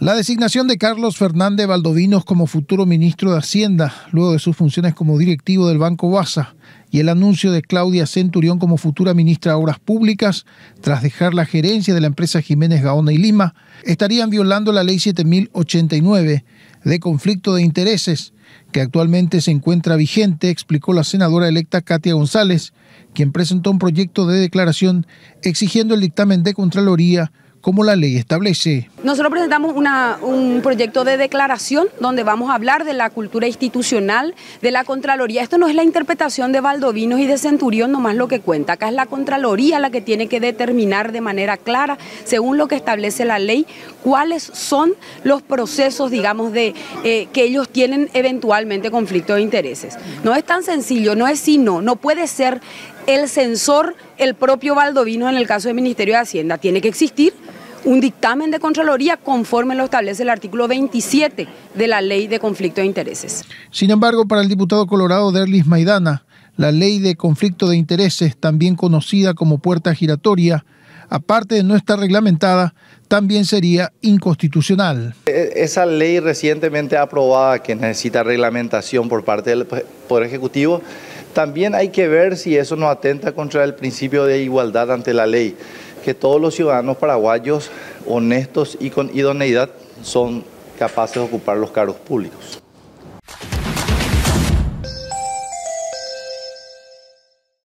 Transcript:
La designación de Carlos Fernández Valdovinos como futuro ministro de Hacienda, luego de sus funciones como directivo del Banco Basa, y el anuncio de Claudia Centurión como futura ministra de Obras Públicas, tras dejar la gerencia de la empresa Jiménez Gaona y Lima, estarían violando la Ley 7089 de conflicto de intereses, que actualmente se encuentra vigente, explicó la senadora electa Katia González, quien presentó un proyecto de declaración exigiendo el dictamen de Contraloría ¿Cómo la ley establece. Nosotros presentamos un proyecto de declaración donde vamos a hablar de la cultura institucional de la Contraloría. Esto no es la interpretación de Valdovinos y de Centurión, nomás lo que cuenta. Acá es la Contraloría la que tiene que determinar de manera clara, según lo que establece la ley, cuáles son los procesos, digamos, de eh, que ellos tienen eventualmente conflicto de intereses. No es tan sencillo, no es sino no, no puede ser el censor, el propio Valdovino en el caso del Ministerio de Hacienda. Tiene que existir un dictamen de Contraloría conforme lo establece el artículo 27 de la Ley de Conflicto de Intereses. Sin embargo, para el diputado colorado Derlis Maidana, la Ley de Conflicto de Intereses, también conocida como puerta giratoria, aparte de no estar reglamentada, también sería inconstitucional. E, esa ley recientemente aprobada que necesita reglamentación por parte del Poder Ejecutivo, también hay que ver si eso no atenta contra el principio de igualdad ante la ley que todos los ciudadanos paraguayos honestos y con idoneidad son capaces de ocupar los cargos públicos.